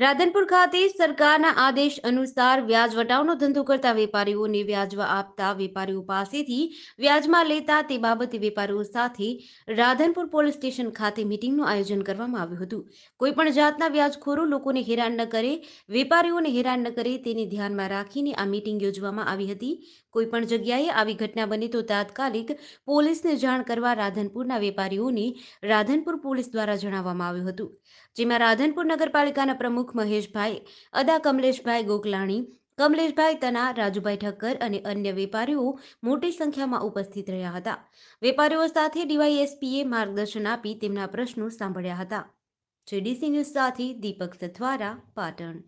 રાધનપુર ખાતે સરકારના આદેશ અનુસાર વ્યાજ વટાવનો ધંધો કરતા વેપારીઓને વ્યાજવા આપતા વેપારીઓ પાસેથી વ્યાજમાં લેતા તે બાબતે વેપારીઓ સાથે રાધનપુર પોલીસ સ્ટેશન ખાતે મિટિંગનું આયોજન કરવામાં આવ્યું હતું કોઈ પણ જાતના વ્યાજખોરો લોકોને હેરાન ન કરે વેપારીઓને હેરાન ન કરે તેને ધ્યાનમાં રાખીને આ મિટિંગ યોજવામાં આવી હતી કોઈપણ જગ્યાએ આવી ઘટના બની તો તાત્કાલિક પોલીસને જાણ કરવા રાધનપુરના વેપારીઓને રાધનપુર પોલીસ દ્વારા જણાવવામાં આવ્યું હતું જેમાં રાધનપુર નગરપાલિકાના પ્રમુખ પ્રમુખ મહેશભાઈ અદા કમલેશભાઈ ગોકલાણી કમલેશભાઈ તના રાજુભાઈ ઠક્કર અને અન્ય વેપારીઓ મોટી સંખ્યામાં ઉપસ્થિત રહ્યા હતા વેપારીઓ સાથે ડીવાયએસપીએ માર્ગદર્શન આપી તેમના પ્રશ્નો સાંભળ્યા હતા જેડીસી ન્યૂઝ સાથે દીપક સથવારા પાટણ